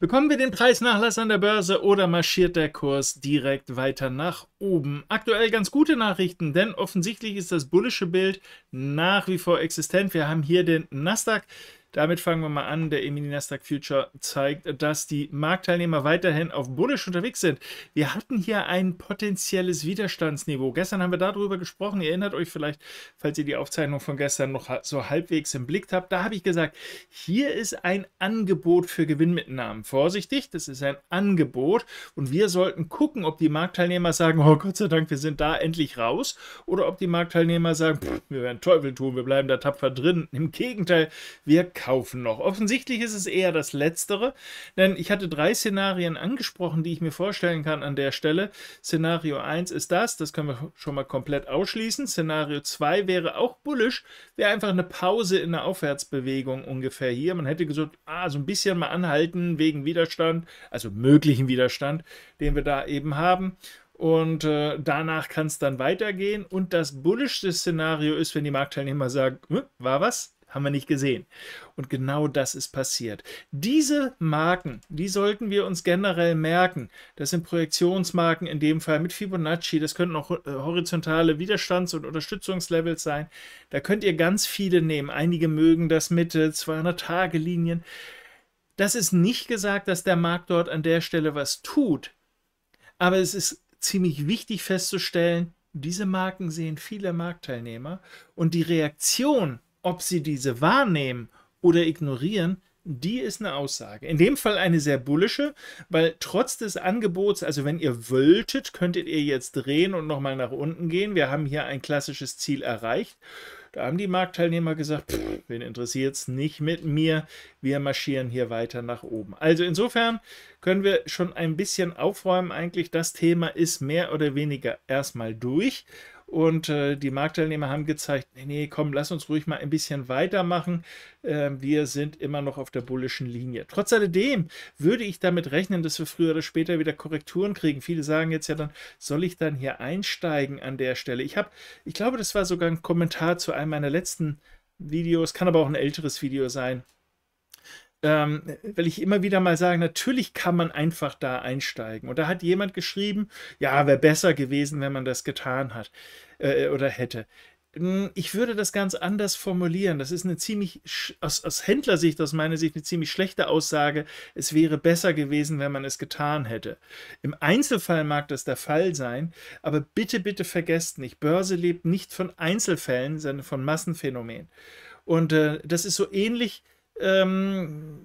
Bekommen wir den Preisnachlass an der Börse oder marschiert der Kurs direkt weiter nach oben? Aktuell ganz gute Nachrichten, denn offensichtlich ist das bullische Bild nach wie vor existent. Wir haben hier den Nasdaq damit fangen wir mal an. Der Emini Nasdaq Future zeigt, dass die Marktteilnehmer weiterhin auf Bullish unterwegs sind. Wir hatten hier ein potenzielles Widerstandsniveau. Gestern haben wir darüber gesprochen. Ihr erinnert euch vielleicht, falls ihr die Aufzeichnung von gestern noch so halbwegs im Blick habt. Da habe ich gesagt, hier ist ein Angebot für Gewinnmitnahmen. Vorsichtig, das ist ein Angebot und wir sollten gucken, ob die Marktteilnehmer sagen, oh Gott sei Dank, wir sind da endlich raus oder ob die Marktteilnehmer sagen, wir werden Teufel tun, wir bleiben da tapfer drin. Im Gegenteil, wir kaufen noch. Offensichtlich ist es eher das Letztere, denn ich hatte drei Szenarien angesprochen, die ich mir vorstellen kann an der Stelle. Szenario 1 ist das, das können wir schon mal komplett ausschließen. Szenario 2 wäre auch bullisch, wäre einfach eine Pause in der Aufwärtsbewegung ungefähr hier. Man hätte gesagt, ah, so ein bisschen mal anhalten wegen Widerstand, also möglichen Widerstand, den wir da eben haben. Und äh, danach kann es dann weitergehen. Und das bullischste Szenario ist, wenn die Marktteilnehmer sagen, hm, war was, haben wir nicht gesehen. Und genau das ist passiert. Diese Marken, die sollten wir uns generell merken. Das sind Projektionsmarken in dem Fall mit Fibonacci. Das könnten auch äh, horizontale Widerstands- und Unterstützungslevels sein. Da könnt ihr ganz viele nehmen. Einige mögen das mit 200-Tage-Linien. Äh, das ist nicht gesagt, dass der Markt dort an der Stelle was tut. Aber es ist ziemlich wichtig festzustellen, diese Marken sehen viele Marktteilnehmer und die Reaktion ob sie diese wahrnehmen oder ignorieren, die ist eine Aussage. In dem Fall eine sehr bullische, weil trotz des Angebots, also wenn ihr wolltet, könntet ihr jetzt drehen und nochmal nach unten gehen. Wir haben hier ein klassisches Ziel erreicht. Da haben die Marktteilnehmer gesagt, pff, wen interessiert es nicht mit mir, wir marschieren hier weiter nach oben. Also insofern können wir schon ein bisschen aufräumen eigentlich. Das Thema ist mehr oder weniger erstmal durch. Und äh, die Marktteilnehmer haben gezeigt, nee, nee, komm, lass uns ruhig mal ein bisschen weitermachen. Äh, wir sind immer noch auf der bullischen Linie. Trotz alledem würde ich damit rechnen, dass wir früher oder später wieder Korrekturen kriegen. Viele sagen jetzt ja dann, soll ich dann hier einsteigen an der Stelle? Ich habe, ich glaube, das war sogar ein Kommentar zu einem meiner letzten Videos, kann aber auch ein älteres Video sein ähm, will ich immer wieder mal sagen, natürlich kann man einfach da einsteigen. Und da hat jemand geschrieben, ja, wäre besser gewesen, wenn man das getan hat äh, oder hätte. Hm, ich würde das ganz anders formulieren. Das ist eine ziemlich, aus, aus Händlersicht, aus meiner Sicht, eine ziemlich schlechte Aussage. Es wäre besser gewesen, wenn man es getan hätte. Im Einzelfall mag das der Fall sein, aber bitte, bitte vergesst nicht, Börse lebt nicht von Einzelfällen, sondern von Massenphänomenen. Und äh, das ist so ähnlich ähm,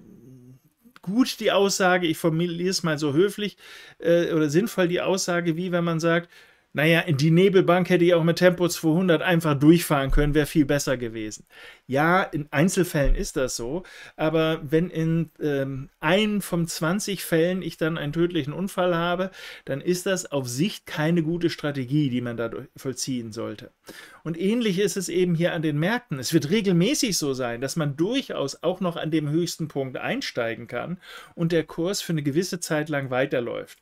gut die Aussage, ich formuliere es mal so höflich äh, oder sinnvoll die Aussage, wie wenn man sagt, naja, in die Nebelbank hätte ich auch mit Tempo 200 einfach durchfahren können, wäre viel besser gewesen. Ja, in Einzelfällen ist das so, aber wenn in ähm, ein von 20 Fällen ich dann einen tödlichen Unfall habe, dann ist das auf Sicht keine gute Strategie, die man da vollziehen sollte. Und ähnlich ist es eben hier an den Märkten. Es wird regelmäßig so sein, dass man durchaus auch noch an dem höchsten Punkt einsteigen kann und der Kurs für eine gewisse Zeit lang weiterläuft.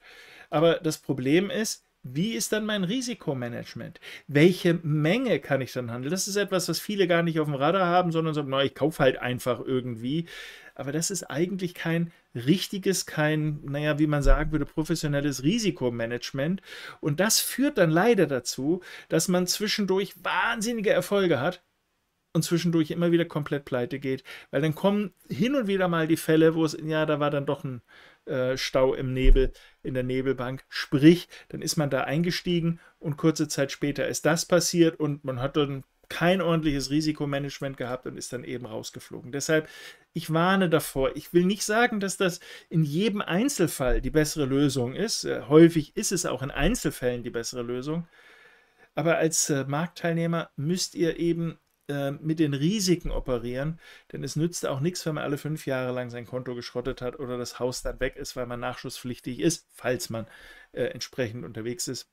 Aber das Problem ist, wie ist dann mein Risikomanagement? Welche Menge kann ich dann handeln? Das ist etwas, was viele gar nicht auf dem Radar haben, sondern sagen, na, ich kaufe halt einfach irgendwie. Aber das ist eigentlich kein richtiges, kein, naja, wie man sagen würde, professionelles Risikomanagement. Und das führt dann leider dazu, dass man zwischendurch wahnsinnige Erfolge hat, und zwischendurch immer wieder komplett pleite geht. Weil dann kommen hin und wieder mal die Fälle, wo es, ja, da war dann doch ein äh, Stau im Nebel, in der Nebelbank. Sprich, dann ist man da eingestiegen und kurze Zeit später ist das passiert und man hat dann kein ordentliches Risikomanagement gehabt und ist dann eben rausgeflogen. Deshalb, ich warne davor. Ich will nicht sagen, dass das in jedem Einzelfall die bessere Lösung ist. Äh, häufig ist es auch in Einzelfällen die bessere Lösung. Aber als äh, Marktteilnehmer müsst ihr eben äh, mit den Risiken operieren, denn es nützt auch nichts, wenn man alle fünf Jahre lang sein Konto geschrottet hat oder das Haus dann weg ist, weil man nachschusspflichtig ist, falls man äh, entsprechend unterwegs ist.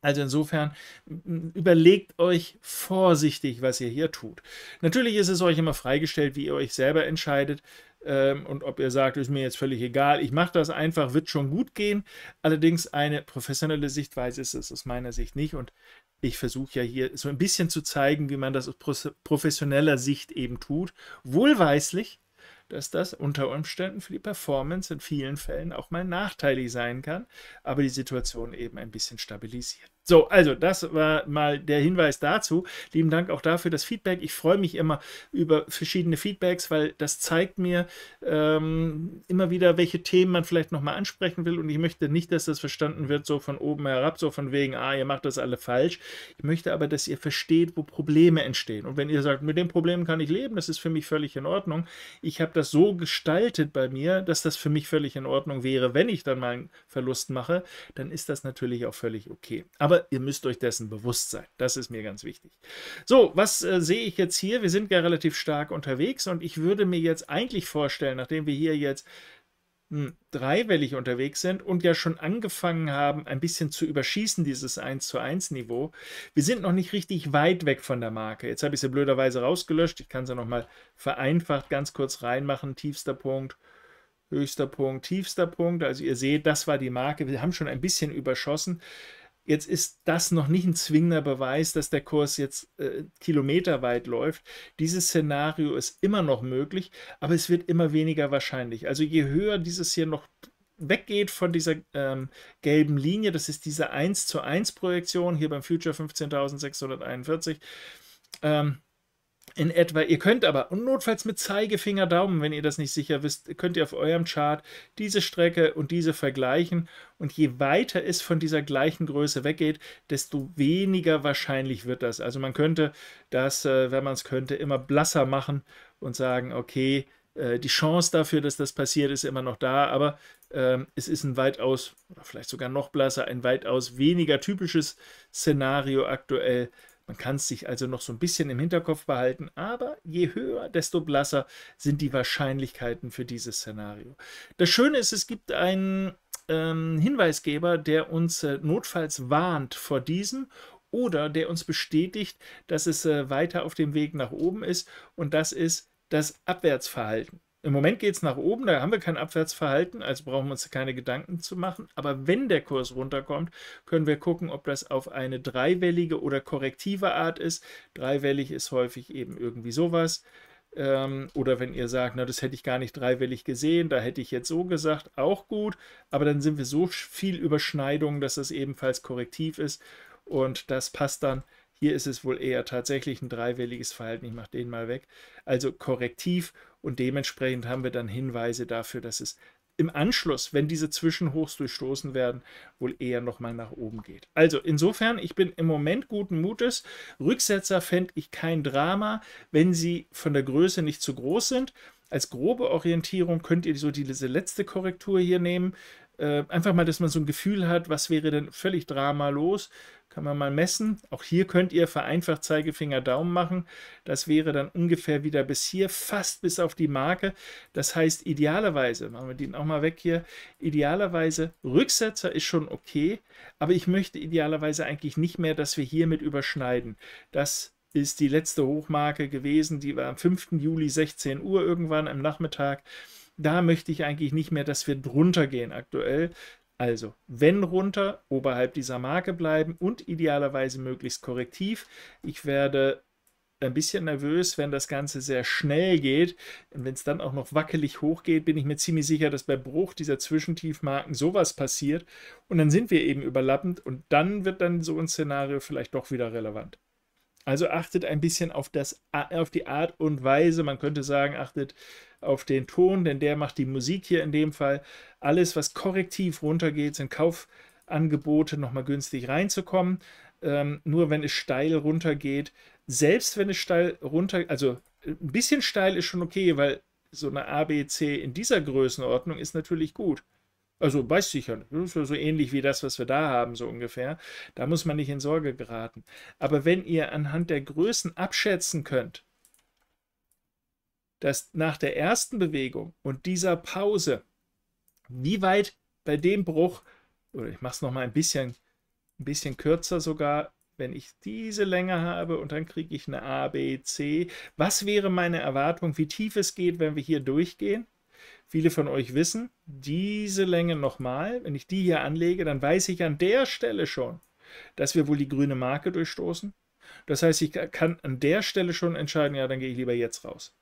Also insofern überlegt euch vorsichtig, was ihr hier tut. Natürlich ist es euch immer freigestellt, wie ihr euch selber entscheidet. Ähm, und ob ihr sagt, ist mir jetzt völlig egal, ich mache das einfach, wird schon gut gehen. Allerdings eine professionelle Sichtweise ist es aus meiner Sicht nicht. Und ich versuche ja hier so ein bisschen zu zeigen, wie man das aus professioneller Sicht eben tut. Wohlweislich, dass das unter Umständen für die Performance in vielen Fällen auch mal nachteilig sein kann, aber die Situation eben ein bisschen stabilisiert. So, also das war mal der Hinweis dazu. Lieben Dank auch dafür das Feedback. Ich freue mich immer über verschiedene Feedbacks, weil das zeigt mir ähm, immer wieder, welche Themen man vielleicht nochmal ansprechen will. Und ich möchte nicht, dass das verstanden wird, so von oben herab, so von wegen, ah, ihr macht das alle falsch. Ich möchte aber, dass ihr versteht, wo Probleme entstehen. Und wenn ihr sagt, mit den Problemen kann ich leben, das ist für mich völlig in Ordnung. Ich habe das so gestaltet bei mir, dass das für mich völlig in Ordnung wäre. Wenn ich dann mal einen Verlust mache, dann ist das natürlich auch völlig okay. Aber aber ihr müsst euch dessen bewusst sein. Das ist mir ganz wichtig. So, was äh, sehe ich jetzt hier? Wir sind ja relativ stark unterwegs und ich würde mir jetzt eigentlich vorstellen, nachdem wir hier jetzt mh, hm, dreiwellig unterwegs sind und ja schon angefangen haben, ein bisschen zu überschießen, dieses 1 zu 1 Niveau. Wir sind noch nicht richtig weit weg von der Marke. Jetzt habe ich sie blöderweise rausgelöscht. Ich kann sie nochmal vereinfacht ganz kurz reinmachen. Tiefster Punkt, höchster Punkt, tiefster Punkt. Also ihr seht, das war die Marke. Wir haben schon ein bisschen überschossen. Jetzt ist das noch nicht ein zwingender Beweis, dass der Kurs jetzt äh, kilometerweit läuft. Dieses Szenario ist immer noch möglich, aber es wird immer weniger wahrscheinlich. Also je höher dieses hier noch weggeht von dieser ähm, gelben Linie, das ist diese 1 zu 1 Projektion hier beim Future 15641, ähm, in etwa. Ihr könnt aber, und notfalls mit Zeigefinger, Daumen, wenn ihr das nicht sicher wisst, könnt ihr auf eurem Chart diese Strecke und diese vergleichen. Und je weiter es von dieser gleichen Größe weggeht, desto weniger wahrscheinlich wird das. Also man könnte das, äh, wenn man es könnte, immer blasser machen und sagen, okay, äh, die Chance dafür, dass das passiert, ist immer noch da, aber ähm, es ist ein weitaus, vielleicht sogar noch blasser, ein weitaus weniger typisches Szenario aktuell, man kann es sich also noch so ein bisschen im Hinterkopf behalten, aber je höher, desto blasser sind die Wahrscheinlichkeiten für dieses Szenario. Das Schöne ist, es gibt einen ähm, Hinweisgeber, der uns äh, notfalls warnt vor diesem oder der uns bestätigt, dass es äh, weiter auf dem Weg nach oben ist und das ist das Abwärtsverhalten. Im Moment geht es nach oben, da haben wir kein Abwärtsverhalten, also brauchen wir uns keine Gedanken zu machen. Aber wenn der Kurs runterkommt, können wir gucken, ob das auf eine dreiwellige oder korrektive Art ist. Dreiwellig ist häufig eben irgendwie sowas ähm, oder wenn ihr sagt, na, das hätte ich gar nicht dreiwillig gesehen, da hätte ich jetzt so gesagt, auch gut, aber dann sind wir so viel Überschneidung, dass das ebenfalls korrektiv ist und das passt dann hier ist es wohl eher tatsächlich ein dreiwilliges Verhalten. Ich mache den mal weg. Also korrektiv und dementsprechend haben wir dann Hinweise dafür, dass es im Anschluss, wenn diese Zwischenhochs durchstoßen werden, wohl eher nochmal nach oben geht. Also insofern, ich bin im Moment guten Mutes. Rücksetzer fände ich kein Drama, wenn sie von der Größe nicht zu groß sind. Als grobe Orientierung könnt ihr so diese letzte Korrektur hier nehmen. Äh, einfach mal, dass man so ein Gefühl hat, was wäre denn völlig dramalos kann man mal messen. Auch hier könnt ihr vereinfacht Zeigefinger Daumen machen. Das wäre dann ungefähr wieder bis hier, fast bis auf die Marke. Das heißt, idealerweise, machen wir den auch mal weg hier, idealerweise, Rücksetzer ist schon okay, aber ich möchte idealerweise eigentlich nicht mehr, dass wir hiermit überschneiden. Das ist die letzte Hochmarke gewesen, die war am 5. Juli 16 Uhr irgendwann am Nachmittag. Da möchte ich eigentlich nicht mehr, dass wir drunter gehen aktuell, also, wenn runter, oberhalb dieser Marke bleiben und idealerweise möglichst korrektiv. Ich werde ein bisschen nervös, wenn das Ganze sehr schnell geht. wenn es dann auch noch wackelig hochgeht, bin ich mir ziemlich sicher, dass bei Bruch dieser Zwischentiefmarken sowas passiert. Und dann sind wir eben überlappend und dann wird dann so ein Szenario vielleicht doch wieder relevant. Also achtet ein bisschen auf, das, auf die Art und Weise. Man könnte sagen, achtet auf den Ton, denn der macht die Musik hier in dem Fall. Alles, was korrektiv runtergeht, sind Kaufangebote, nochmal günstig reinzukommen. Ähm, nur wenn es steil runtergeht, selbst wenn es steil runter, also äh, ein bisschen steil ist schon okay, weil so eine ABC in dieser Größenordnung ist natürlich gut. Also weiß ich ja, beißsichern, ne? so ähnlich wie das, was wir da haben, so ungefähr. Da muss man nicht in Sorge geraten. Aber wenn ihr anhand der Größen abschätzen könnt, dass nach der ersten Bewegung und dieser Pause, wie weit bei dem Bruch, oder ich mache es nochmal ein bisschen, ein bisschen kürzer sogar, wenn ich diese Länge habe und dann kriege ich eine A, B, C, was wäre meine Erwartung, wie tief es geht, wenn wir hier durchgehen? viele von euch wissen, diese Länge nochmal, wenn ich die hier anlege, dann weiß ich an der Stelle schon, dass wir wohl die grüne Marke durchstoßen. Das heißt, ich kann an der Stelle schon entscheiden, ja, dann gehe ich lieber jetzt raus.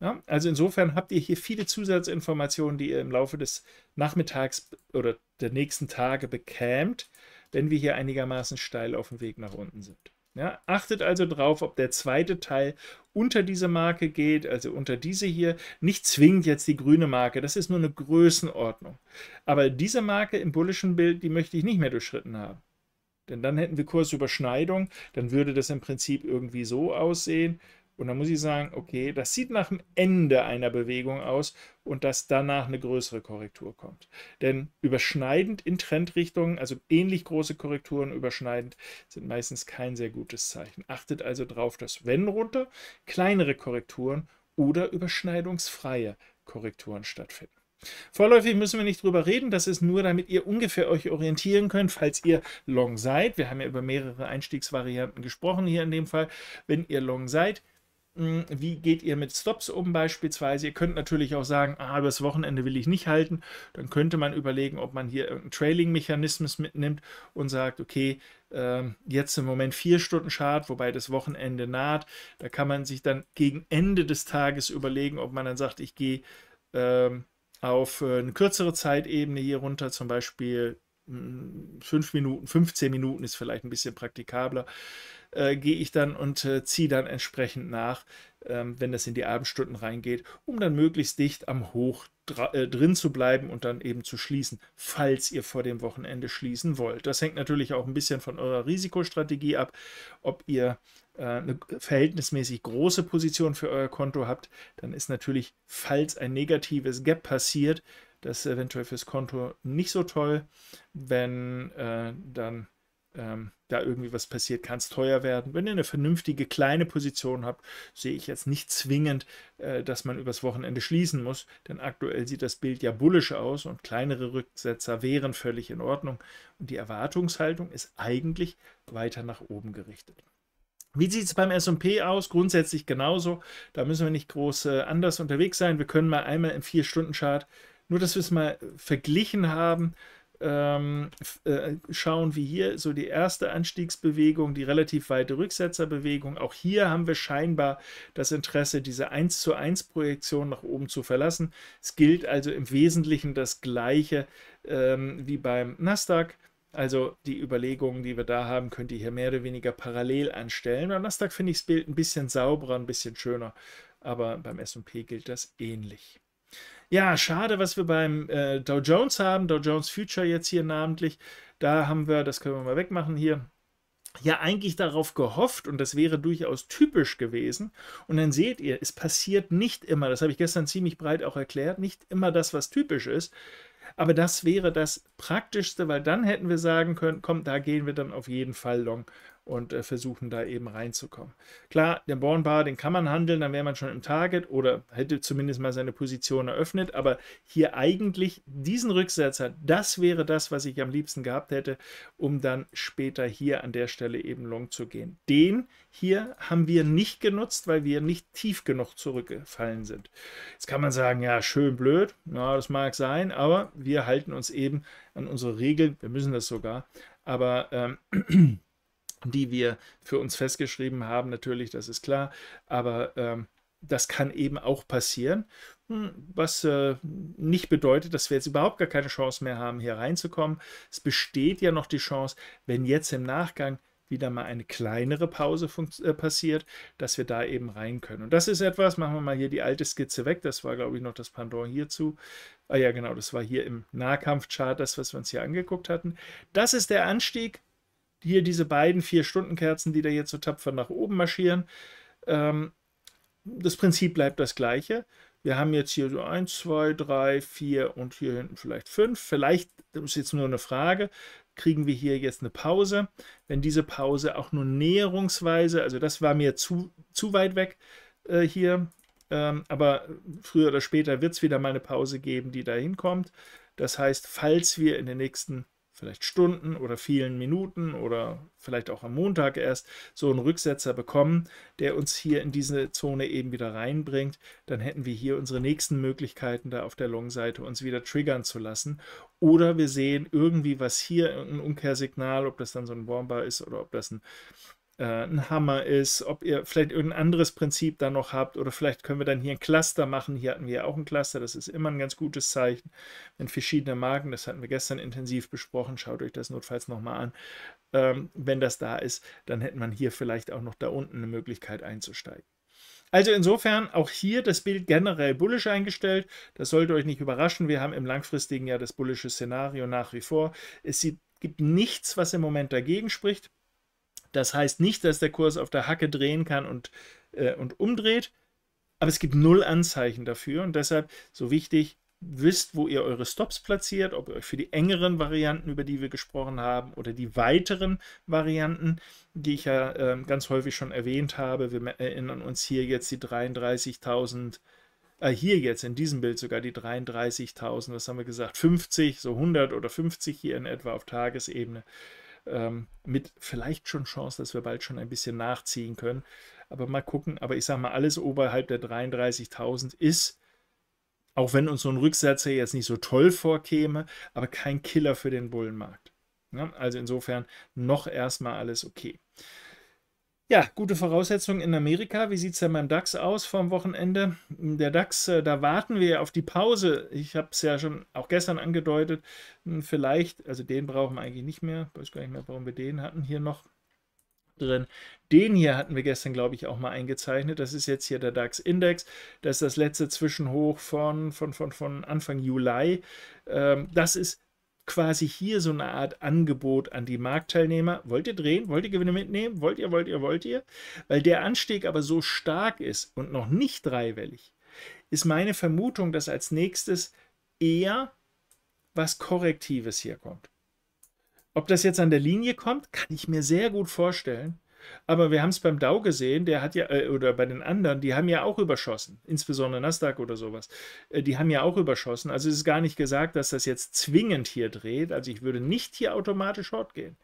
Ja, also insofern habt ihr hier viele Zusatzinformationen, die ihr im Laufe des Nachmittags oder der nächsten Tage bekämt, wenn wir hier einigermaßen steil auf dem Weg nach unten sind. Ja, achtet also drauf, ob der zweite Teil unter diese Marke geht, also unter diese hier. Nicht zwingend jetzt die grüne Marke, das ist nur eine Größenordnung. Aber diese Marke im bullischen Bild, die möchte ich nicht mehr durchschritten haben. Denn dann hätten wir Kursüberschneidung, dann würde das im Prinzip irgendwie so aussehen. Und dann muss ich sagen, okay, das sieht nach dem Ende einer Bewegung aus und dass danach eine größere Korrektur kommt. Denn überschneidend in Trendrichtungen, also ähnlich große Korrekturen überschneidend, sind meistens kein sehr gutes Zeichen. Achtet also darauf, dass wenn runter kleinere Korrekturen oder überschneidungsfreie Korrekturen stattfinden. Vorläufig müssen wir nicht drüber reden, das ist nur, damit ihr ungefähr euch orientieren könnt, falls ihr long seid. Wir haben ja über mehrere Einstiegsvarianten gesprochen hier in dem Fall. Wenn ihr long seid, hm, wie geht ihr mit Stops um beispielsweise? Ihr könnt natürlich auch sagen, ah, das Wochenende will ich nicht halten. Dann könnte man überlegen, ob man hier irgendeinen Trailing-Mechanismus mitnimmt und sagt, okay, ähm, jetzt im Moment vier Stunden Chart, wobei das Wochenende naht. Da kann man sich dann gegen Ende des Tages überlegen, ob man dann sagt, ich gehe ähm, auf äh, eine kürzere Zeitebene hier runter, zum Beispiel 5 hm, Minuten, 15 Minuten ist vielleicht ein bisschen praktikabler äh, gehe ich dann und äh, ziehe dann entsprechend nach, ähm, wenn das in die Abendstunden reingeht, um dann möglichst dicht am Hoch äh, drin zu bleiben und dann eben zu schließen, falls ihr vor dem Wochenende schließen wollt. Das hängt natürlich auch ein bisschen von eurer Risikostrategie ab, ob ihr äh, eine verhältnismäßig große Position für euer Konto habt, dann ist natürlich, falls ein negatives Gap passiert, das eventuell fürs Konto nicht so toll, wenn äh, dann ähm, da irgendwie was passiert, kann es teuer werden. Wenn ihr eine vernünftige kleine Position habt, sehe ich jetzt nicht zwingend, äh, dass man übers Wochenende schließen muss, denn aktuell sieht das Bild ja bullisch aus und kleinere Rücksetzer wären völlig in Ordnung. Und die Erwartungshaltung ist eigentlich weiter nach oben gerichtet. Wie sieht es beim SP aus? Grundsätzlich genauso. Da müssen wir nicht groß äh, anders unterwegs sein. Wir können mal einmal im 4-Stunden-Chart, nur dass wir es mal äh, verglichen haben, ähm, äh, schauen wir hier so die erste Anstiegsbewegung, die relativ weite Rücksetzerbewegung. Auch hier haben wir scheinbar das Interesse, diese 1 zu 1 Projektion nach oben zu verlassen. Es gilt also im Wesentlichen das Gleiche ähm, wie beim Nasdaq. Also die Überlegungen, die wir da haben, könnt ihr hier mehr oder weniger parallel anstellen. Beim Nasdaq finde ich das Bild ein bisschen sauberer, ein bisschen schöner, aber beim SP gilt das ähnlich. Ja, schade, was wir beim äh, Dow Jones haben, Dow Jones Future jetzt hier namentlich. Da haben wir, das können wir mal wegmachen hier, ja eigentlich darauf gehofft und das wäre durchaus typisch gewesen. Und dann seht ihr, es passiert nicht immer, das habe ich gestern ziemlich breit auch erklärt, nicht immer das, was typisch ist. Aber das wäre das Praktischste, weil dann hätten wir sagen können, komm, da gehen wir dann auf jeden Fall long und äh, versuchen da eben reinzukommen. Klar, den Bar, den kann man handeln, dann wäre man schon im Target oder hätte zumindest mal seine Position eröffnet, aber hier eigentlich diesen Rücksetzer, das wäre das, was ich am liebsten gehabt hätte, um dann später hier an der Stelle eben long zu gehen. Den hier haben wir nicht genutzt, weil wir nicht tief genug zurückgefallen sind. Jetzt kann man sagen, ja, schön blöd, na, das mag sein, aber wir halten uns eben an unsere Regeln, wir müssen das sogar, aber ähm, die wir für uns festgeschrieben haben, natürlich, das ist klar, aber ähm, das kann eben auch passieren, hm, was äh, nicht bedeutet, dass wir jetzt überhaupt gar keine Chance mehr haben, hier reinzukommen. Es besteht ja noch die Chance, wenn jetzt im Nachgang wieder mal eine kleinere Pause äh, passiert, dass wir da eben rein können. Und das ist etwas, machen wir mal hier die alte Skizze weg, das war, glaube ich, noch das Pendant hierzu. Ah ja, genau, das war hier im Nahkampfchart das, was wir uns hier angeguckt hatten. Das ist der Anstieg hier diese beiden Vier-Stunden-Kerzen, die da jetzt so tapfer nach oben marschieren. Ähm, das Prinzip bleibt das gleiche. Wir haben jetzt hier so 1, 2, 3, 4 und hier hinten vielleicht 5. Vielleicht, das ist jetzt nur eine Frage, kriegen wir hier jetzt eine Pause. Wenn diese Pause auch nur näherungsweise, also das war mir zu, zu weit weg äh, hier, ähm, aber früher oder später wird es wieder mal eine Pause geben, die da hinkommt. Das heißt, falls wir in den nächsten vielleicht Stunden oder vielen Minuten oder vielleicht auch am Montag erst so einen Rücksetzer bekommen, der uns hier in diese Zone eben wieder reinbringt, dann hätten wir hier unsere nächsten Möglichkeiten da auf der Long-Seite uns wieder triggern zu lassen. Oder wir sehen irgendwie was hier, ein Umkehrsignal, ob das dann so ein Warmbar ist oder ob das ein äh, ein Hammer ist, ob ihr vielleicht irgendein anderes Prinzip da noch habt oder vielleicht können wir dann hier ein Cluster machen. Hier hatten wir ja auch ein Cluster, das ist immer ein ganz gutes Zeichen. Wenn verschiedene Marken, das hatten wir gestern intensiv besprochen, schaut euch das notfalls nochmal an. Ähm, wenn das da ist, dann hätte man hier vielleicht auch noch da unten eine Möglichkeit einzusteigen. Also insofern auch hier das Bild generell bullisch eingestellt. Das sollte euch nicht überraschen. Wir haben im langfristigen ja das bullische Szenario nach wie vor. Es sieht, gibt nichts, was im Moment dagegen spricht. Das heißt nicht, dass der Kurs auf der Hacke drehen kann und, äh, und umdreht, aber es gibt null Anzeichen dafür und deshalb so wichtig, wisst, wo ihr eure Stops platziert, ob ihr euch für die engeren Varianten, über die wir gesprochen haben, oder die weiteren Varianten, die ich ja äh, ganz häufig schon erwähnt habe. Wir erinnern uns hier jetzt die 33.000 äh, hier jetzt in diesem Bild sogar die 33.000, was haben wir gesagt, 50, so 100 oder 50 hier in etwa auf Tagesebene ähm, mit vielleicht schon Chance, dass wir bald schon ein bisschen nachziehen können. Aber mal gucken. Aber ich sage mal, alles oberhalb der 33.000 ist, auch wenn uns so ein Rücksetzer jetzt nicht so toll vorkäme, aber kein Killer für den Bullenmarkt. Ja, ne? also insofern noch erstmal alles okay. Ja, gute Voraussetzungen in Amerika. Wie sieht es denn beim DAX aus vom Wochenende? Hm, der DAX, äh, da warten wir auf die Pause. Ich habe es ja schon auch gestern angedeutet. Hm, vielleicht, also den brauchen wir eigentlich nicht mehr. Ich weiß gar nicht mehr, warum wir den hatten hier noch drin. Den hier hatten wir gestern, glaube ich, auch mal eingezeichnet. Das ist jetzt hier der DAX-Index. Das ist das letzte Zwischenhoch von, von, von, von Anfang Juli. Ähm, das ist quasi hier so eine Art Angebot an die Marktteilnehmer. Wollt ihr drehen? Wollt ihr Gewinne mitnehmen? Wollt ihr, wollt ihr, wollt ihr? Weil der Anstieg aber so stark ist und noch nicht dreiwellig, ist meine Vermutung, dass als nächstes eher was Korrektives hier kommt. Ob das jetzt an der Linie kommt, kann ich mir sehr gut vorstellen. Aber wir haben es beim Dow gesehen, der hat ja, äh, oder bei den anderen, die haben ja auch überschossen, insbesondere Nasdaq oder sowas. Äh, die haben ja auch überschossen. Also es ist gar nicht gesagt, dass das jetzt zwingend hier dreht. Also ich würde nicht hier automatisch short gehen.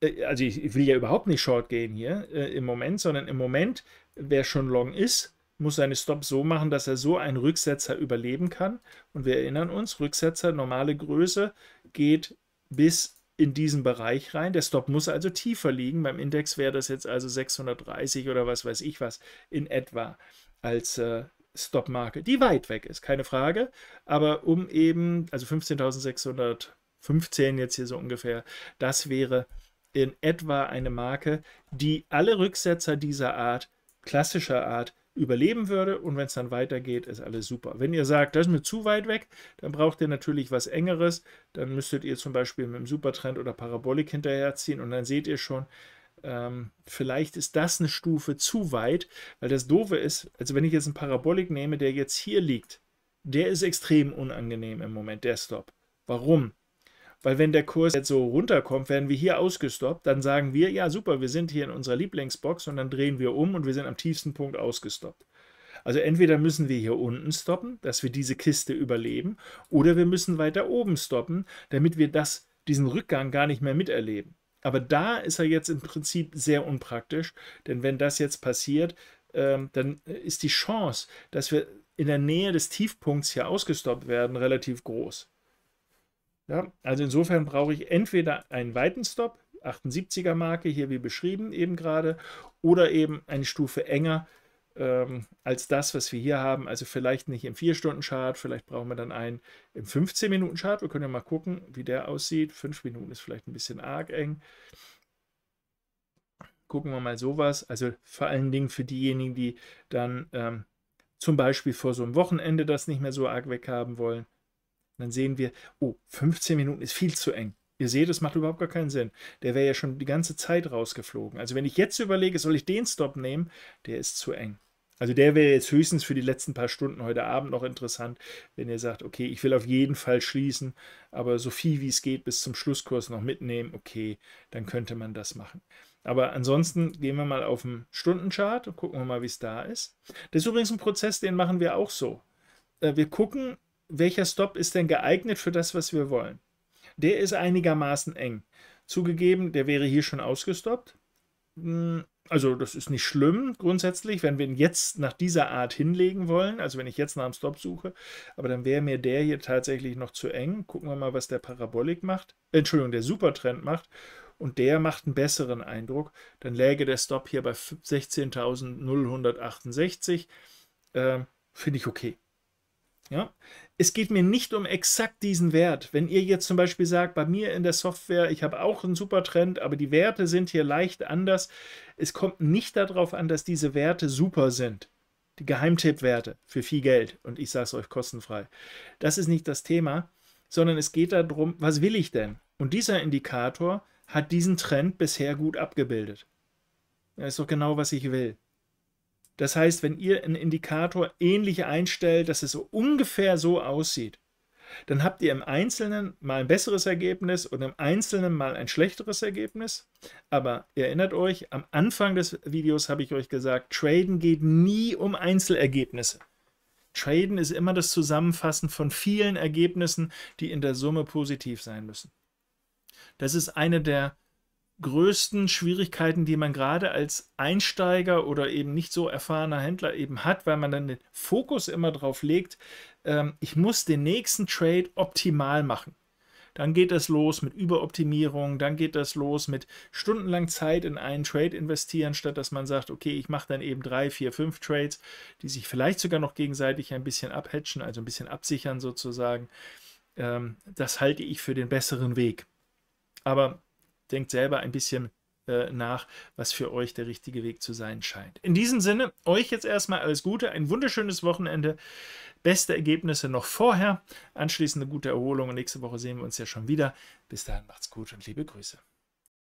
Äh, also ich, ich will ja überhaupt nicht short gehen hier äh, im Moment, sondern im Moment, wer schon long ist, muss seine Stop so machen, dass er so einen Rücksetzer überleben kann. Und wir erinnern uns, Rücksetzer, normale Größe, geht bis in diesen Bereich rein. Der Stop muss also tiefer liegen. Beim Index wäre das jetzt also 630 oder was weiß ich was in etwa als äh, Stop-Marke, die weit weg ist, keine Frage. Aber um eben, also 15.615 jetzt hier so ungefähr, das wäre in etwa eine Marke, die alle Rücksetzer dieser Art, klassischer Art, überleben würde und wenn es dann weitergeht, ist alles super. Wenn ihr sagt, das ist mir zu weit weg, dann braucht ihr natürlich was Engeres. Dann müsstet ihr zum Beispiel mit dem Supertrend oder Parabolik hinterherziehen und dann seht ihr schon, ähm, vielleicht ist das eine Stufe zu weit, weil das Doofe ist, also wenn ich jetzt einen Parabolik nehme, der jetzt hier liegt, der ist extrem unangenehm im Moment, der Stop. Warum? Weil wenn der Kurs jetzt so runterkommt, werden wir hier ausgestoppt, dann sagen wir, ja super, wir sind hier in unserer Lieblingsbox und dann drehen wir um und wir sind am tiefsten Punkt ausgestoppt. Also entweder müssen wir hier unten stoppen, dass wir diese Kiste überleben, oder wir müssen weiter oben stoppen, damit wir das, diesen Rückgang gar nicht mehr miterleben. Aber da ist er jetzt im Prinzip sehr unpraktisch, denn wenn das jetzt passiert, ähm, dann ist die Chance, dass wir in der Nähe des Tiefpunkts hier ausgestoppt werden, relativ groß. Ja, also insofern brauche ich entweder einen weiten Stop, 78er Marke, hier wie beschrieben eben gerade, oder eben eine Stufe enger ähm, als das, was wir hier haben. Also vielleicht nicht im 4-Stunden-Chart, vielleicht brauchen wir dann einen im 15-Minuten-Chart. Wir können ja mal gucken, wie der aussieht. 5 Minuten ist vielleicht ein bisschen arg eng. Gucken wir mal sowas. Also vor allen Dingen für diejenigen, die dann ähm, zum Beispiel vor so einem Wochenende das nicht mehr so arg weghaben wollen dann sehen wir, oh, 15 Minuten ist viel zu eng. Ihr seht, es macht überhaupt gar keinen Sinn. Der wäre ja schon die ganze Zeit rausgeflogen. Also wenn ich jetzt überlege, soll ich den Stop nehmen, der ist zu eng. Also der wäre jetzt höchstens für die letzten paar Stunden heute Abend noch interessant, wenn ihr sagt, okay, ich will auf jeden Fall schließen, aber so viel wie es geht bis zum Schlusskurs noch mitnehmen, okay, dann könnte man das machen. Aber ansonsten gehen wir mal auf den Stundenchart und gucken wir mal, wie es da ist. Das ist übrigens ein Prozess, den machen wir auch so. Äh, wir gucken, welcher Stop ist denn geeignet für das, was wir wollen? Der ist einigermaßen eng. Zugegeben, der wäre hier schon ausgestoppt. Hm, also das ist nicht schlimm grundsätzlich, wenn wir ihn jetzt nach dieser Art hinlegen wollen, also wenn ich jetzt nach einem Stop suche, aber dann wäre mir der hier tatsächlich noch zu eng. Gucken wir mal, was der Parabolik macht, Entschuldigung, der Supertrend macht und der macht einen besseren Eindruck. Dann läge der Stop hier bei 16.068. Äh, Finde ich okay. Ja, es geht mir nicht um exakt diesen Wert. Wenn ihr jetzt zum Beispiel sagt, bei mir in der Software, ich habe auch einen super Trend, aber die Werte sind hier leicht anders. Es kommt nicht darauf an, dass diese Werte super sind. Die Geheimtippwerte für viel Geld. Und ich sage es euch kostenfrei. Das ist nicht das Thema, sondern es geht darum, was will ich denn? Und dieser Indikator hat diesen Trend bisher gut abgebildet. Das ist doch genau, was ich will. Das heißt, wenn ihr einen Indikator ähnlich einstellt, dass es so ungefähr so aussieht, dann habt ihr im Einzelnen mal ein besseres Ergebnis und im Einzelnen mal ein schlechteres Ergebnis. Aber ihr erinnert euch, am Anfang des Videos habe ich euch gesagt, Traden geht nie um Einzelergebnisse. Traden ist immer das Zusammenfassen von vielen Ergebnissen, die in der Summe positiv sein müssen. Das ist eine der größten Schwierigkeiten, die man gerade als Einsteiger oder eben nicht so erfahrener Händler eben hat, weil man dann den Fokus immer drauf legt, ähm, ich muss den nächsten Trade optimal machen. Dann geht das los mit Überoptimierung, dann geht das los mit stundenlang Zeit in einen Trade investieren, statt dass man sagt, okay, ich mache dann eben drei, vier, fünf Trades, die sich vielleicht sogar noch gegenseitig ein bisschen abhatchen, also ein bisschen absichern sozusagen. Ähm, das halte ich für den besseren Weg. Aber denkt selber ein bisschen äh, nach, was für euch der richtige Weg zu sein scheint. In diesem Sinne, euch jetzt erstmal alles Gute, ein wunderschönes Wochenende, beste Ergebnisse noch vorher, anschließend eine gute Erholung und nächste Woche sehen wir uns ja schon wieder. Bis dahin macht's gut und liebe Grüße.